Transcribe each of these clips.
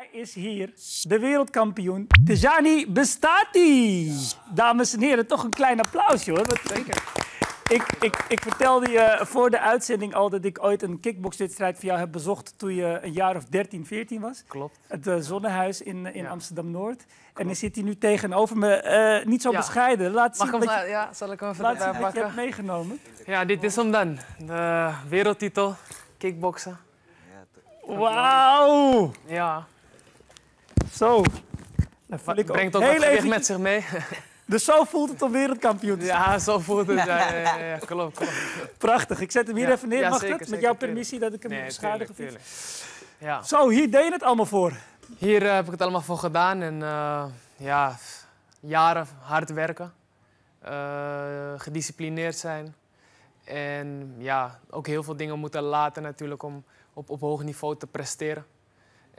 Hij is hier, de wereldkampioen. Tejani Bestati. Ja. Dames en heren, toch een klein applausje hoor. Wat... Ik, ik, ik, vertelde je voor de uitzending al dat ik ooit een kickboxwedstrijd voor jou heb bezocht toen je een jaar of 13, 14 was. Klopt. Het eh, Zonnehuis in, in Amsterdam-Noord. En dan zit hij nu tegenover me. Eh, niet zo bescheiden. Laat zien Mag hem, je, ja, zal ik hem even laat zien wat je meegenomen. Ja, dit is hem dan. De wereldtitel, kickboksen. Wauw! Ja. Zo. Dat ik Brengt ook heel even... met zich mee. Dus zo voelt het om wereldkampioen te zijn. Ja, zo voelt het. Ja, klopt, klopt. Prachtig. Ik zet hem hier even neer. Mag zeker, Met jouw permissie dat ik hem nee, beschadig Zo, hier deed je het allemaal voor. Hier eh, heb ik het allemaal voor gedaan. En eh, ja, jaren hard werken. Eh, gedisciplineerd zijn. En ja, ook heel veel dingen moeten laten natuurlijk om op, op hoog niveau te presteren.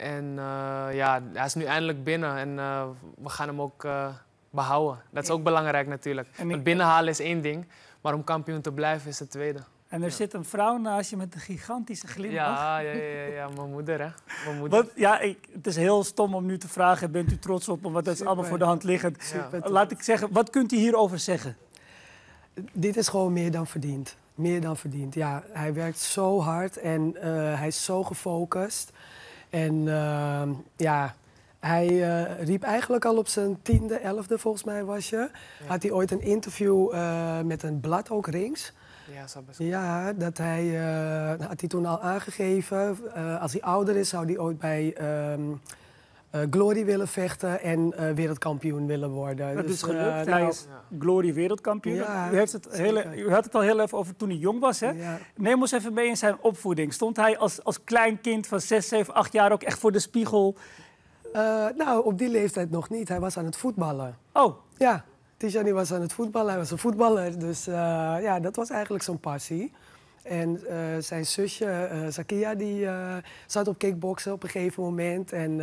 En eh, ja, hij is nu eindelijk binnen en eh, we gaan hem ook eh, behouden. Dat is ook belangrijk natuurlijk. Het binnenhalen is één ding, maar om kampioen te blijven is het tweede. En er zit een vrouw naast je met een gigantische glimlach. Ja, ja, ja, ja, mijn moeder, hè. Mijn moeder. ja, ik, het is heel stom om nu te vragen, bent u trots op me? Want dat is allemaal voor de hand liggend. Laat ik zeggen, wat kunt u hierover zeggen? Dit is gewoon meer dan verdiend. Meer dan verdiend, ja. Hij werkt zo hard en hij is zo gefocust. En ehm, ja, hij eh, riep eigenlijk al op zijn tiende, elfde volgens mij was je. Had hij ooit een interview eh, met een blad, ook Rings. Ja, dat best ja, dat hij, eh, had hij toen al aangegeven. als hij ouder is, zou hij ooit bij ehm, eh, glory willen vechten en eh, wereldkampioen willen worden. Dat dus, eh, nou, is gelukt. Uh, hij is glory wereldkampioen. Ja, u, het hele, had het al heel even over toen hij jong was. Hè? Ja. Neem ons even mee in zijn opvoeding. Stond hij als, als klein kind van 6, 7, 8 jaar ook echt voor de spiegel? nou, op die leeftijd nog niet. Hij was aan het voetballen. Oh. Ja, Tijani was aan het voetballen. Hij was een voetballer. Dus ja, dat was eigenlijk zo'n passie. En eh, zijn zusje, eh, Zakia, die eh, zat op kickboksen op een gegeven moment. En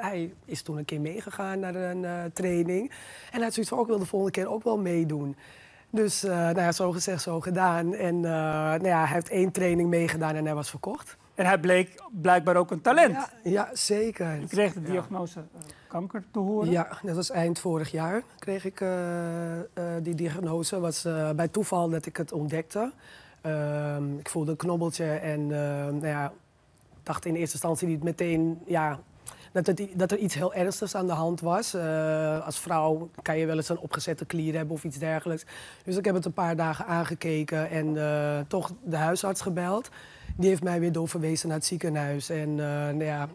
hij is toen een keer meegegaan naar een training. En hij had zoiets van, ook oh, wilde de volgende keer ook wel meedoen. Dus nou ja, zo gezegd, zo gedaan. En nou ja, hij heeft één training meegedaan en hij was verkocht. En hij bleek blijkbaar ook een talent. Ja, zeker. Je kreeg de diagnose kanker te horen. Ja, dat was eind vorig jaar kreeg ik die diagnose. was bij toeval dat ik het ontdekte. Ehm, ik voelde een knobbeltje en uh, nou ja, dacht in eerste instantie niet meteen ja, dat, dat er iets heel ernstigs aan de hand was. Eh, als vrouw kan je wel eens een opgezette klier hebben of iets dergelijks. Dus ik heb het een paar dagen aangekeken en eh, toch de huisarts gebeld. Die heeft mij weer doorverwezen naar het ziekenhuis. En eh, nou ja,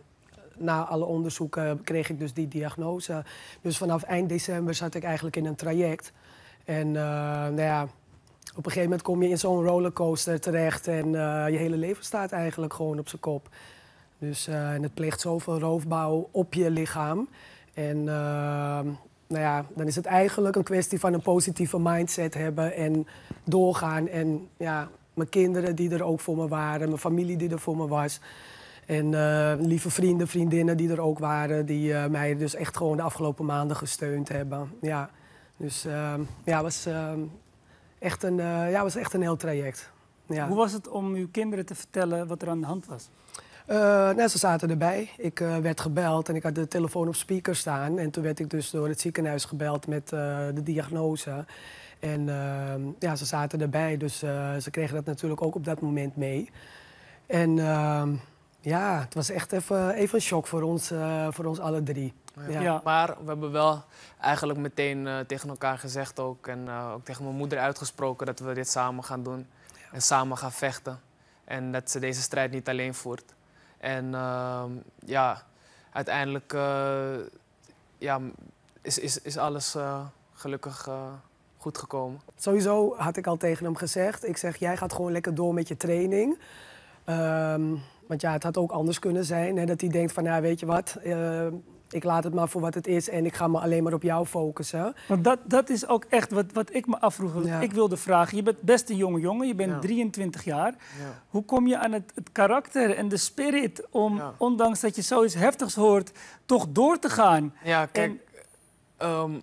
na alle onderzoeken kreeg ik dus die diagnose. Dus vanaf eind december zat ik eigenlijk in een traject. En nou ja, op een gegeven moment kom je in zo'n rollercoaster terecht en eh, je hele leven staat eigenlijk gewoon op zijn kop. Dus eh, het pleegt zoveel roofbouw op je lichaam. En ehm, nou ja, dan is het eigenlijk een kwestie van een positieve mindset hebben en doorgaan. En ja, mijn kinderen die er ook voor me waren, mijn familie die er voor me was. En eh, lieve vrienden, vriendinnen die er ook waren, die mij dus echt gewoon de afgelopen maanden gesteund hebben. Ja, dus ehm, ja, was ehm, echt een, eh, ja, was echt een heel traject. Ja. Hoe was het om uw kinderen te vertellen wat er aan de hand was? Uh, nou, ze zaten erbij. Ik eh, werd gebeld en ik had de telefoon op speaker staan. En toen werd ik dus door het ziekenhuis gebeld met de diagnose. En ehm, ja, ze zaten erbij, dus ze kregen dat natuurlijk ook op dat moment mee. En ehm, ja, het was echt even, even een shock voor ons, voor ons alle drie. Ja. Maar we hebben wel eigenlijk meteen eh, tegen elkaar gezegd ook. En eh, ook tegen mijn moeder uitgesproken dat we dit samen gaan doen. En samen gaan vechten. En dat ze deze strijd niet alleen voert. En ehm, ja, uiteindelijk eh, ja, is, is, is alles gelukkig goed gekomen. Sowieso had ik al tegen hem gezegd. Ik zeg, jij gaat gewoon lekker door met je training. Ehm, want ja, het had ook anders kunnen zijn. Hè, dat hij denkt van, ja, nou, weet je wat, ik laat het maar voor wat het is en ik ga me alleen maar op jou focussen. Want dat, dat is ook echt wat, wat ik me afvroeg. Ja. Ik wilde vragen, je bent beste een jonge jongen, je bent 23 jaar. Hoe kom je aan het, karakter en de spirit om, ondanks dat je zoiets heftigs hoort, toch door te gaan? Ja, kijk, en... Ehm,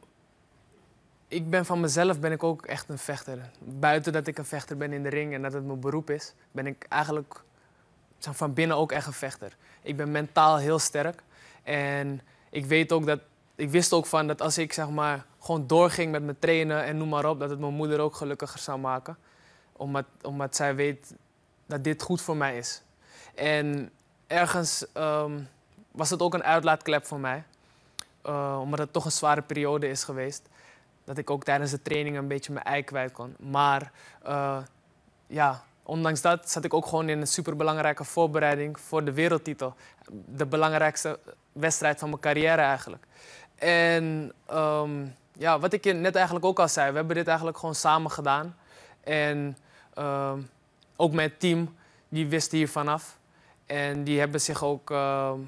ik ben van mezelf ben ik ook echt een vechter. Buiten dat ik een vechter ben in de ring en dat het mijn beroep is, ben ik eigenlijk van binnen ook echt een vechter. Ik ben mentaal heel sterk en ik weet ook dat, ik wist ook van dat als ik zeg maar gewoon doorging met mijn trainen en noem maar op, dat het mijn moeder ook gelukkiger zou maken. Omdat, omdat zij weet dat dit goed voor mij is. En ergens ehm, was het ook een uitlaatklep voor mij. Eh, omdat het toch een zware periode is geweest. Dat ik ook tijdens de training een beetje mijn ei kwijt kon. Maar eh, ja, ondanks dat zat ik ook gewoon in een superbelangrijke voorbereiding voor de wereldtitel. De belangrijkste wedstrijd van mijn carrière eigenlijk. En ehm, ja, wat ik net eigenlijk ook al zei, we hebben dit eigenlijk gewoon samen gedaan. En ehm, ook mijn team, die wisten hier vanaf. En die hebben zich ook... Ehm,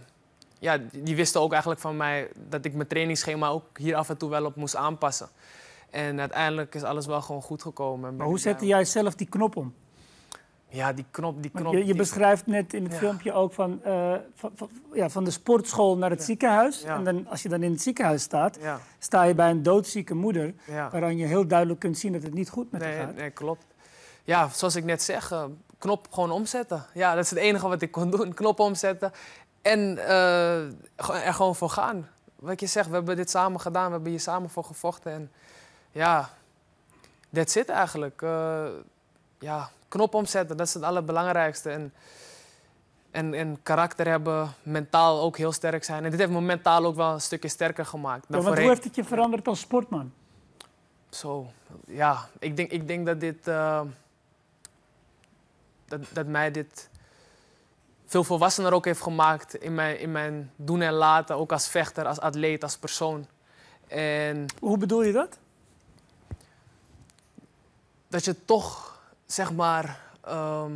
ja, die wisten ook eigenlijk van mij dat ik mijn trainingsschema ook hier af en toe wel op moest aanpassen. En uiteindelijk is alles wel gewoon goed gekomen. Maar hoe zette jij zelf die knop om? Ja, die knop. Die knop je, beschrijft net in het filmpje ook eh, van, van, ja, van de sportschool naar het ziekenhuis. En dan, als je dan in het ziekenhuis staat, sta je bij een doodzieke moeder. Waaraan je heel duidelijk kunt zien dat het niet goed met haar gaat. Nee, klopt. Ja, zoals ik net zeg, eh, knop gewoon omzetten. Ja, dat is het enige wat ik kon doen. Knop omzetten en eh, er gewoon voor gaan. Wat je zegt, we hebben dit samen gedaan, we hebben hier samen voor gevochten. En ja, dat zit eigenlijk ja, knop omzetten, dat is het allerbelangrijkste. En, en, en karakter hebben, mentaal ook heel sterk zijn. En dit heeft me mentaal ook wel een stukje sterker gemaakt. Ja, hoe heeft het je veranderd als sportman? Zo, ja. Ik denk, ik denk dat dit... Eh, dat, dat mij dit veel volwassener ook heeft gemaakt in mijn, in mijn doen en laten. Ook als vechter, als atleet, als persoon. En... Hoe bedoel je dat? Dat je toch zeg maar, ehm,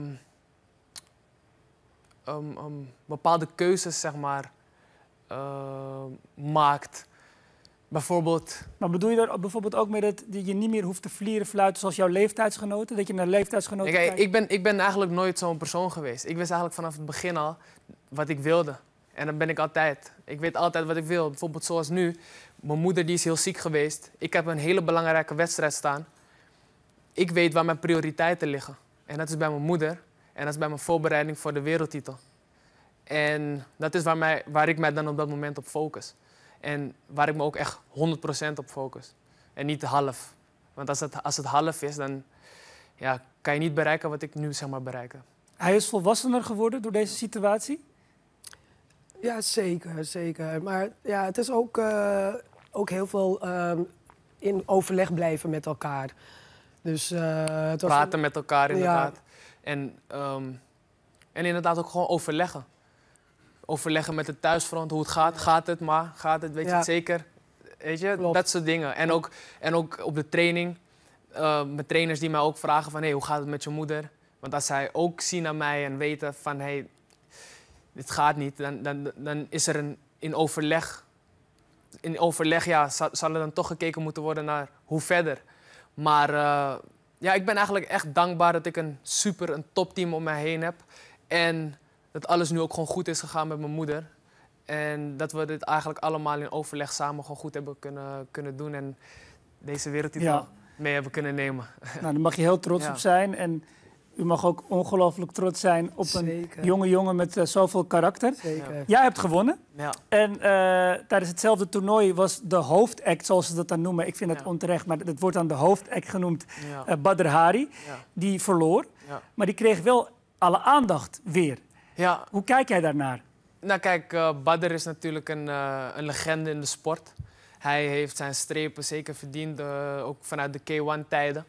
ehm, ehm, bepaalde keuzes zeg maar, maakt. Bijvoorbeeld. Maar bedoel je daar bijvoorbeeld ook mee dat je niet meer hoeft te vlieren, fluiten zoals jouw leeftijdsgenoten? Dat je naar leeftijdsgenoten Kijk, Ik ben, ik ben eigenlijk nooit zo'n persoon geweest. Ik wist eigenlijk vanaf het begin al wat ik wilde. En dat ben ik altijd. Ik weet altijd wat ik wil. Bijvoorbeeld zoals nu. Mijn moeder die is heel ziek geweest. Ik heb een hele belangrijke wedstrijd staan ik weet waar mijn prioriteiten liggen. En dat is bij mijn moeder en dat is bij mijn voorbereiding voor de wereldtitel. En dat is waar, mij, waar ik mij dan op dat moment op focus. En waar ik me ook echt 100% op focus. En niet half. Want als het, als het half is, dan ja, kan je niet bereiken wat ik nu zeg maar bereiken. Hij is volwassener geworden door deze situatie? Ja, zeker, zeker. Maar ja, het is ook, eh, ook heel veel ehm, in overleg blijven met elkaar. Dus, eh, het Praten met elkaar inderdaad. En, ehm, en inderdaad ook gewoon overleggen. Overleggen met het thuisfront, hoe het gaat. Gaat het, maar gaat het, weet je het zeker? Weet je, dat soort dingen. En ook, en ook op de training, eh, met trainers die mij ook vragen van... Hey, hoe gaat het met je moeder? Want als zij ook zien naar mij en weten van... Hey, dit gaat niet, dan, dan, dan is er een, in overleg... In overleg, ja, zal, zal er dan toch gekeken moeten worden naar hoe verder. Maar eh, ja, ik ben eigenlijk echt dankbaar dat ik een super, een topteam om mij heen heb. En dat alles nu ook gewoon goed is gegaan met mijn moeder. En dat we dit eigenlijk allemaal in overleg samen gewoon goed hebben kunnen, kunnen doen. En deze wereldtitel mee hebben kunnen nemen. Nou, daar mag je heel trots op zijn. En u mag ook ongelooflijk trots zijn op een jonge jongen met eh, zoveel karakter. Jij hebt gewonnen. Ja. En eh, tijdens hetzelfde toernooi was de hoofdact, zoals ze dat dan noemen, ik vind dat onterecht, maar het wordt dan de hoofdact genoemd, eh, Badr Hari. Die verloor, maar die kreeg wel alle aandacht weer. Hoe kijk jij daarnaar? Nou kijk, Badr is natuurlijk een, een legende in de sport. Hij heeft zijn strepen zeker verdiend, ook vanuit de K1-tijden.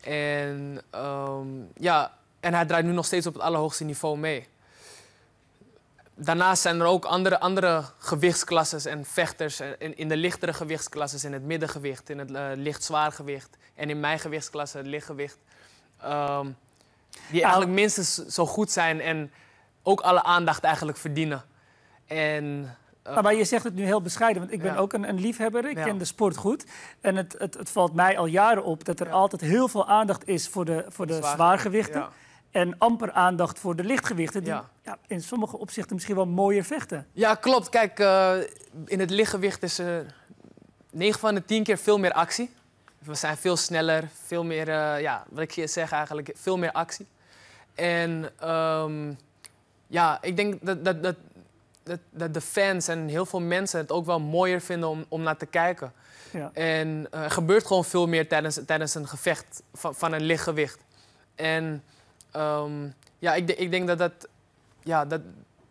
En, ehm, ja, en hij draait nu nog steeds op het allerhoogste niveau mee. Daarnaast zijn er ook andere, andere gewichtsklassen en vechters eh, in, in de lichtere gewichtsklassen, in het middengewicht, in het eh, lichtzwaargewicht gewicht en in mijn gewichtsklasse, het lichtgewicht. Ehm, die nou. eigenlijk minstens zo goed zijn en ook alle aandacht eigenlijk verdienen. En eh, maar je zegt het nu heel bescheiden, want ik ben ook een, een, liefhebber. Ik ja. ken de sport goed. En het, het, het, valt mij al jaren op dat er altijd heel veel aandacht is voor de, voor de, zwaargewichten. En amper aandacht voor de lichtgewichten, die ja. in sommige opzichten misschien wel mooier vechten. Ja, klopt. Kijk, eh, in het lichtgewicht is er eh, 9 van de 10 keer veel meer actie. We zijn veel sneller, veel meer, ja, wat ik hier zeg eigenlijk, veel meer actie. En ehm, ja, ik denk dat, dat, dat dat de fans en heel veel mensen het ook wel mooier vinden om, om naar te kijken. Ja. En eh, er gebeurt gewoon veel meer tijdens, tijdens een gevecht van, van een lichtgewicht. En ehm, ja, ik, ik, denk dat, dat, ja, dat,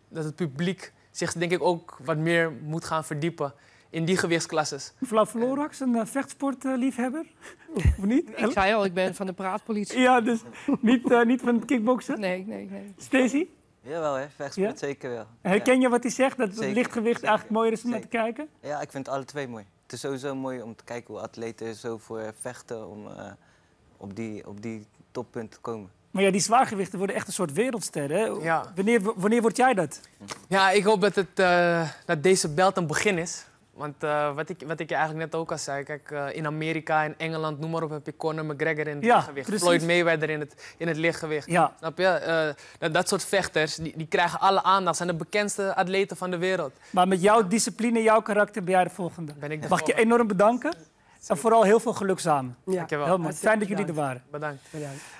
dat het publiek zich denk ik ook wat meer moet gaan verdiepen in die gewichtsklasses. Mevrouw Florax, een eh, vechtsportliefhebber? of niet? ik zei al, ik ben van de praatpolitie. ja, dus niet, eh, niet van kickboksen? Nee, nee, nee. Stacy? wel hè? vechtsport zeker wel. Herken je wat hij zegt? Dat het lichtgewicht eigenlijk mooier is om naar te kijken? Ja, ik vind alle twee mooi. Het is sowieso mooi om te kijken hoe atleten zo voor vechten om eh, op, die, op die toppunt te komen. Maar ja, die zwaargewichten worden echt een soort wereldsterren. Wanneer, wanneer word jij dat? Ja, ik hoop dat, het, eh, dat deze belt een begin is. Want eh, wat, ik, wat ik eigenlijk net ook al zei, kijk, eh, in Amerika en Engeland, noem maar op, heb je Conor McGregor in het ja, lichtgewicht. Precies. Floyd Mayweather in het, in het lichtgewicht. Snap je? Eh, dat, soort vechters, die, die krijgen alle aandacht. Zijn de bekendste atleten van de wereld. Maar met jouw discipline, jouw karakter, ben jij de volgende. Ben ik Mag je enorm bedanken. En vooral heel veel geluk samen. Ja. heel mooi. Fijn dat jullie er waren. Bedankt. Bedankt.